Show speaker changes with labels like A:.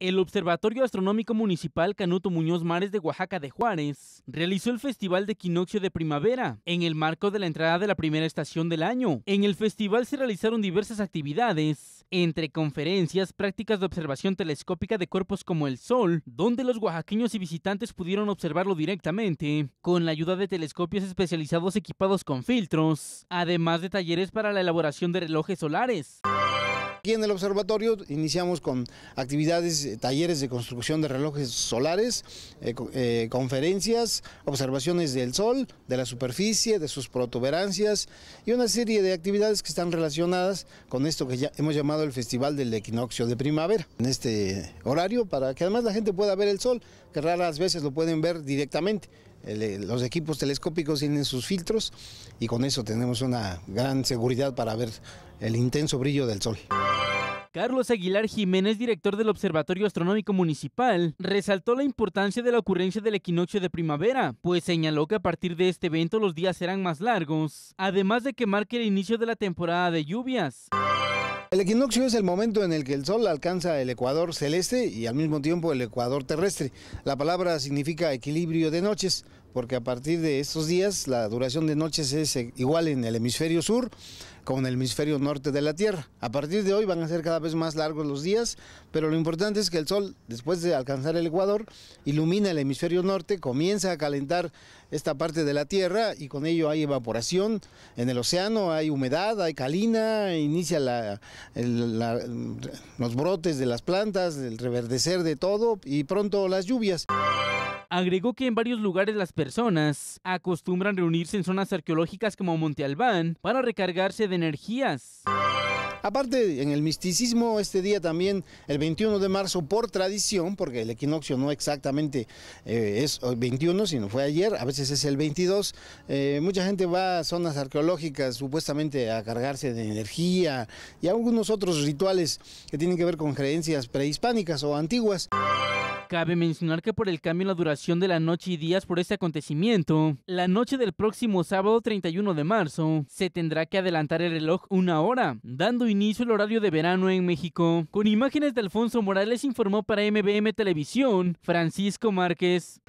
A: El Observatorio Astronómico Municipal Canuto Muñoz Mares de Oaxaca de Juárez realizó el Festival de Equinoccio de Primavera en el marco de la entrada de la primera estación del año. En el festival se realizaron diversas actividades, entre conferencias, prácticas de observación telescópica de cuerpos como el Sol, donde los oaxaqueños y visitantes pudieron observarlo directamente, con la ayuda de telescopios especializados equipados con filtros, además de talleres para la elaboración de relojes solares.
B: Aquí en el observatorio iniciamos con actividades, eh, talleres de construcción de relojes solares, eh, eh, conferencias, observaciones del sol, de la superficie, de sus protuberancias y una serie de actividades que están relacionadas con esto que ya hemos llamado el Festival del Equinoccio de Primavera. En este horario para que además la gente pueda ver el sol, que raras veces lo pueden ver directamente. los equipos telescópicos tienen sus filtros y con eso tenemos una gran seguridad para ver el intenso brillo del sol.
A: Carlos Aguilar Jiménez, director del Observatorio Astronómico Municipal, resaltó la importancia de la ocurrencia del equinoccio de primavera, pues señaló que a partir de este evento los días serán más largos, además de que marque el inicio de la temporada de lluvias.
B: El equinoccio es el momento en el que el sol alcanza el ecuador celeste y al mismo tiempo el ecuador terrestre. La palabra significa equilibrio de noches porque a partir de estos días la duración de noches es eh, igual en el hemisferio sur como en el hemisferio norte de la Tierra. A partir de hoy van a ser cada vez más largos los días, pero lo importante es que el Sol, después de alcanzar el Ecuador, ilumina el hemisferio norte, comienza a calentar esta parte de la Tierra y con ello hay evaporación en el océano, hay humedad, hay calina, inicia los brotes de las plantas, el reverdecer de todo y pronto las lluvias. Agregó
A: que en varios lugares las personas acostumbran reunirse en zonas arqueológicas como Monte Albán para recargarse de energías.
B: Aparte, en el misticismo, este día también, el 21 de marzo, por tradición, porque el equinoccio no exactamente eh, es es 21, sino fue ayer, a veces es el 22, eh, mucha gente va a zonas arqueológicas supuestamente a cargarse de energía y algunos otros rituales que tienen que ver con creencias prehispánicas o antiguas.
A: Cabe mencionar que por el cambio en la duración de la noche y días por este acontecimiento, la noche del próximo sábado 31 de marzo se tendrá que adelantar el reloj una hora, dando inicio al horario de verano en México. Con imágenes de Alfonso Morales informó para MBM Televisión, Francisco Márquez.